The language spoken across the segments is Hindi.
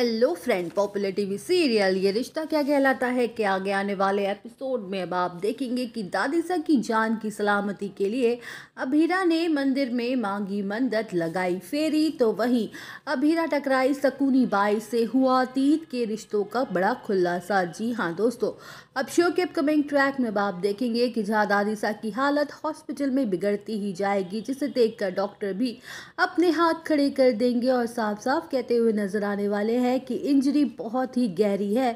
hello friend popular TV serial Yeh Rishta क्या कहलाता है कि आगे आने वाले एपिसोड में अब आप देखेंगे कि दादीसा की जान की सलामती के लिए अभीरा ने मंदिर में मांगी मंदत लगाई फेरी तो वहीं अभीरा टकराई सकूनी बाई से हुआ तीत के रिश्तों का बड़ा खुलासा जी हाँ दोस्तों अब शो के अपकमिंग ट्रैक में अब आप देखेंगे कि जहाँ दादीसा की हालत हॉस्पिटल में बिगड़ती ही जाएगी जिसे देख डॉक्टर भी अपने हाथ खड़े कर देंगे और साफ साफ कहते हुए नजर आने वाले हैं है कि इंजरी बहुत ही गहरी है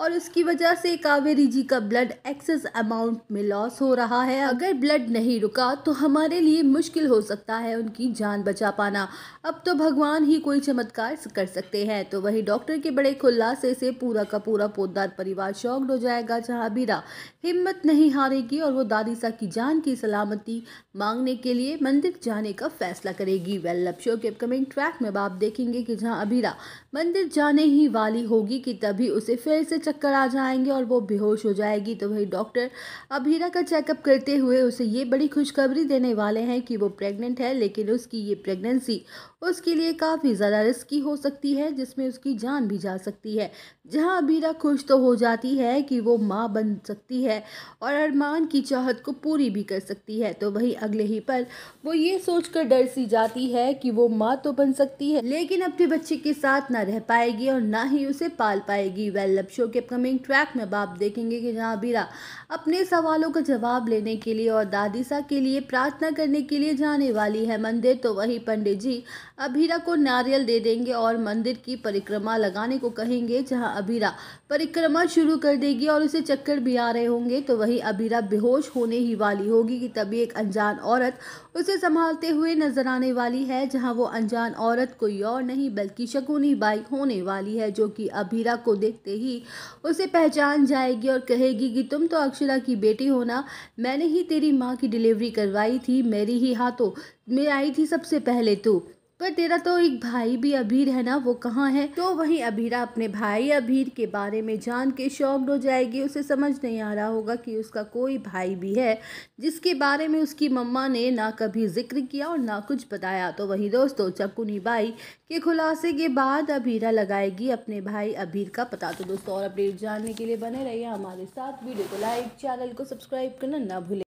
और उसकी वजह से कावेरी जी का ब्लड एक्सेस अमाउंट में लॉस हो रहा है अगर ब्लड नहीं रुका तो हमारे लिए मुश्किल हो सकता है उनकी जान बचा पाना अब तो भगवान ही कोई चमत्कार कर सकते हैं तो वही डॉक्टर के बड़े खुलासे से पूरा का पूरा पोदार परिवार शॉक्ड हो जाएगा जहाँ बीरा हिम्मत नहीं हारेगी और वो दादीसा की जान की सलामती मांगने के लिए मंदिर जाने का फैसला करेगी वेल लव शो के अपकमिंग ट्रैक में आप देखेंगे कि जहाँ अबीरा मंदिर जाने ही वाली होगी कि तभी उसे फिर से चक्कर आ जाएंगे और वो बेहोश हो जाएगी तो वही डॉक्टर अभीरा का चेकअप करते हुए उसे ये बड़ी खुशखबरी देने वाले हैं कि वो प्रेग्नेंट है लेकिन उसकी ये प्रेगनेंसी उसके लिए काफ़ी ज़्यादा रिस्की हो सकती है जिसमें उसकी जान भी जा सकती है जहाँ अबीरा खुश तो हो जाती है कि वो माँ बन सकती है और अरमान की चाहत को पूरी भी कर सकती है तो वही अगले ही पल वो ये सोचकर डर सी जाती है कि वो माँ तो बन सकती है लेकिन अपने बच्चे के साथ ना रह पाए पाएगी और ना ही उसे पाल पाएगी वेल लव शो के अपकमिंग ट्रैक में अब आप देखेंगे कि जहाँ अबीरा अपने सवालों का जवाब लेने के लिए और दादीसा के लिए प्रार्थना करने के लिए जाने वाली है मंदिर तो वही पंडित जी अबीरा को नारियल दे देंगे और मंदिर की परिक्रमा लगाने को कहेंगे जहाँ अबीरा परिक्रमा शुरू कर देगी और उसे चक्कर भी आ रहे होंगे तो वही अबीरा बेहोश होने ही वाली होगी कि तभी एक अनजान औरत उसे संभालते हुए नजर आने वाली है जहाँ वो अनजान औरत कोई और नहीं बल्कि शकुनी बाई होने होने वाली है जो कि अभीरा को देखते ही उसे पहचान जाएगी और कहेगी कि तुम तो अक्षरा की बेटी हो ना मैंने ही तेरी माँ की डिलीवरी करवाई थी मेरी ही हाथों में आई थी सबसे पहले तू पर तेरा तो एक भाई भी अभीर है ना वो कहाँ है तो वहीं अभीरा अपने भाई अभीर के बारे में जान के शॉक्ड हो जाएगी उसे समझ नहीं आ रहा होगा कि उसका कोई भाई भी है जिसके बारे में उसकी मम्मा ने ना कभी जिक्र किया और ना कुछ बताया तो वहीं दोस्तों चकुनी बाई के खुलासे के बाद अभीरा लगाएगी अपने भाई अभीर का पता तो दोस्तों और अपडेट जानने के लिए बने रहिए हमारे साथ वीडियो को लाइक चैनल को सब्सक्राइब करना ना भूलें